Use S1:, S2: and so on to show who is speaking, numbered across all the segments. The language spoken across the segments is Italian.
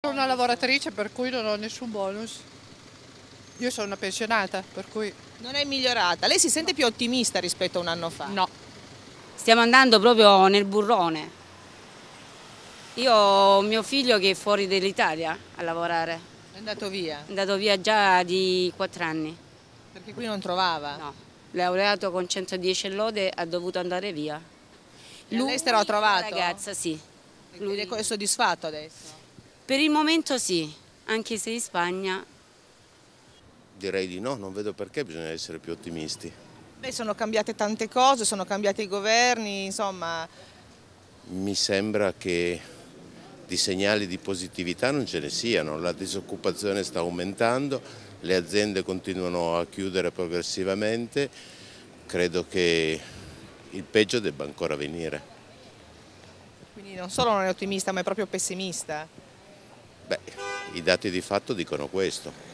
S1: Sono una lavoratrice per cui non ho nessun bonus. Io sono una pensionata, per cui... Non è migliorata. Lei si sente più ottimista rispetto a un anno fa? No. Stiamo andando proprio nel burrone. Io ho mio figlio che è fuori dall'Italia a lavorare. È andato via? È andato via già di quattro anni. Perché qui non trovava? No. Laureato con 110 lode ha dovuto andare via. Lui, All'estero ha trovato? La ragazza, sì. Lui è soddisfatto adesso? Per il momento sì, anche se in Spagna... Direi di no, non vedo perché bisogna essere più ottimisti. Beh, sono cambiate tante cose, sono cambiati i governi, insomma... Mi sembra che di segnali di positività non ce ne siano, la disoccupazione sta aumentando, le aziende continuano a chiudere progressivamente, credo che il peggio debba ancora venire. Quindi non solo non è ottimista ma è proprio pessimista? Beh, i dati di fatto dicono questo.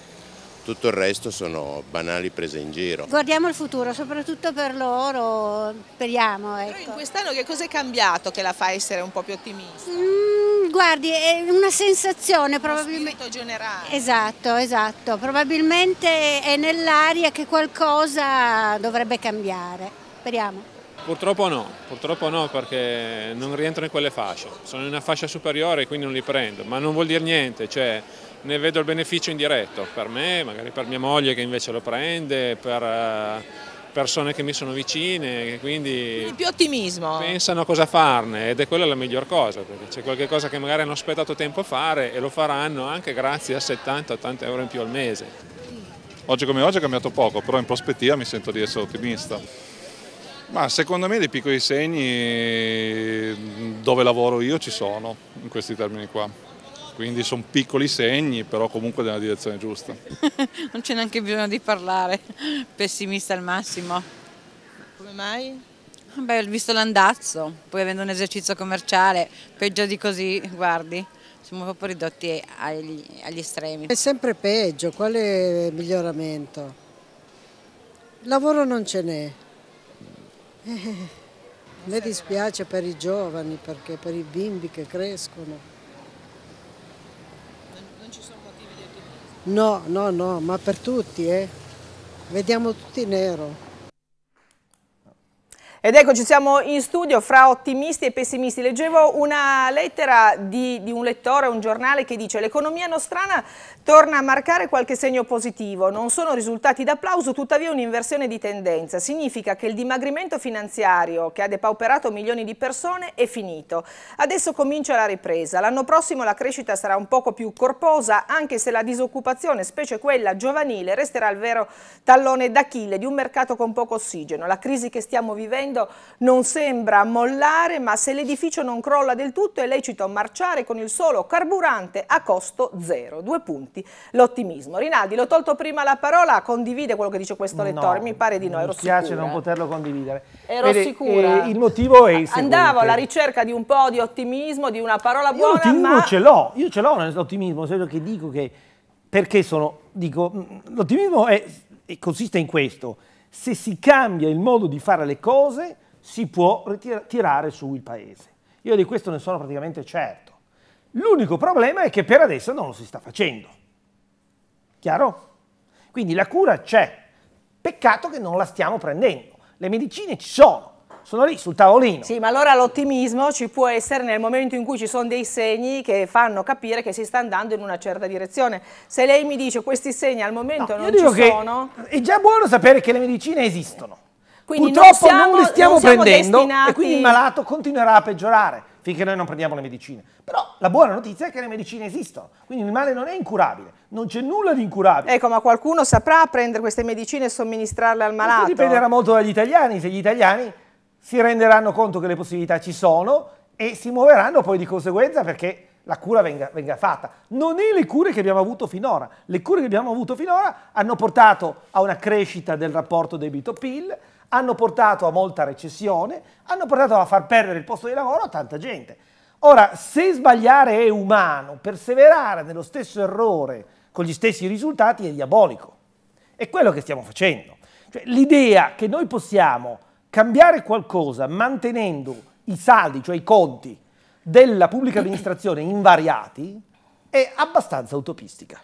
S1: Tutto il resto sono banali prese in giro. Guardiamo il futuro, soprattutto per loro, speriamo. Ecco. Però in ecco. quest'anno che cosa è cambiato che la fa essere un po' più ottimista? Mm, guardi, è una sensazione probabilmente. generale. Esatto, esatto. Probabilmente è nell'aria che qualcosa dovrebbe cambiare. Speriamo.
S2: Purtroppo no, purtroppo no perché non rientro in quelle fasce, sono in una fascia superiore quindi non li prendo, ma non vuol dire niente, cioè ne vedo il beneficio indiretto per me, magari per mia moglie che invece lo prende, per eh, persone che mi sono vicine, che quindi, quindi più ottimismo. pensano a cosa farne ed è quella la miglior cosa, perché c'è qualche cosa che magari hanno aspettato tempo a fare e lo faranno anche grazie a 70-80 euro in più al mese. Oggi come oggi è cambiato poco, però in prospettiva mi sento di essere ottimista. Ma secondo me dei piccoli segni dove lavoro io ci sono in questi termini qua. Quindi sono piccoli segni, però comunque nella direzione giusta.
S1: non c'è neanche bisogno di parlare, pessimista al massimo. Come mai? Beh, visto l'andazzo, poi avendo un esercizio commerciale, peggio di così, guardi, siamo proprio ridotti agli, agli estremi. È sempre peggio, quale miglioramento? Lavoro non ce n'è, eh, mi dispiace per i giovani, perché per i bimbi che crescono. Non, non ci sono motivi di ottimismo? No, no, no, ma per tutti, eh. Vediamo tutti nero. Ed eccoci, siamo in studio fra ottimisti e pessimisti. Leggevo una lettera di, di un lettore, un giornale che dice l'economia nostrana torna a marcare qualche segno positivo. Non sono risultati d'applauso, tuttavia un'inversione di tendenza. Significa che il dimagrimento finanziario che ha depauperato milioni di persone è finito. Adesso comincia la ripresa. L'anno prossimo la crescita sarà un poco più corposa, anche se la disoccupazione, specie quella giovanile, resterà il vero tallone d'Achille di un mercato con poco ossigeno. La crisi che stiamo vivendo freddo non sembra mollare, ma se l'edificio non crolla del tutto è lecito marciare con il solo carburante a costo zero. Due punti, l'ottimismo. Rinaldi, l'ho tolto prima la parola, condivide quello che dice
S2: questo lettore, no, mi pare di no, ero mi piace non poterlo condividere. Ero Vede, sicura. Eh, il motivo è il Andavo alla
S1: ricerca di un po' di ottimismo, di una parola buona, io ottimismo
S2: ma... ce l'ho, io ce l'ho nell'ottimismo, nel che dico che perché sono, dico, l'ottimismo consiste in questo, se si cambia il modo di fare le cose si può tirare su il paese. Io di questo ne sono praticamente certo. L'unico problema è che per adesso non lo si sta facendo. Chiaro? Quindi la cura c'è. Peccato che non la stiamo prendendo. Le medicine ci sono sono lì sul tavolino. Sì, ma
S1: allora l'ottimismo ci può essere nel momento in cui ci sono dei segni che fanno capire che si sta andando in una certa direzione. Se lei mi dice questi segni al momento no, non ci sono...
S2: È già buono sapere che le medicine esistono.
S1: Quindi Purtroppo non, siamo, non le stiamo non prendendo destinati... e quindi il malato
S2: continuerà a peggiorare finché noi non prendiamo le medicine. Però la buona notizia è che le medicine esistono, quindi il male non è incurabile, non c'è nulla di incurabile. Ecco, ma qualcuno saprà prendere queste medicine e somministrarle al malato? Questo dipenderà molto dagli italiani, se gli italiani si renderanno conto che le possibilità ci sono e si muoveranno poi di conseguenza perché la cura venga, venga, fatta. Non è le cure che abbiamo avuto finora. Le cure che abbiamo avuto finora hanno portato a una crescita del rapporto debito-PIL, hanno portato a molta recessione, hanno portato a far perdere il posto di lavoro a tanta gente. Ora, se sbagliare è umano, perseverare nello stesso errore con gli stessi risultati è diabolico. È quello che stiamo facendo. Cioè, l'idea che noi possiamo cambiare qualcosa mantenendo i saldi, cioè i conti della pubblica amministrazione invariati, è abbastanza utopistica.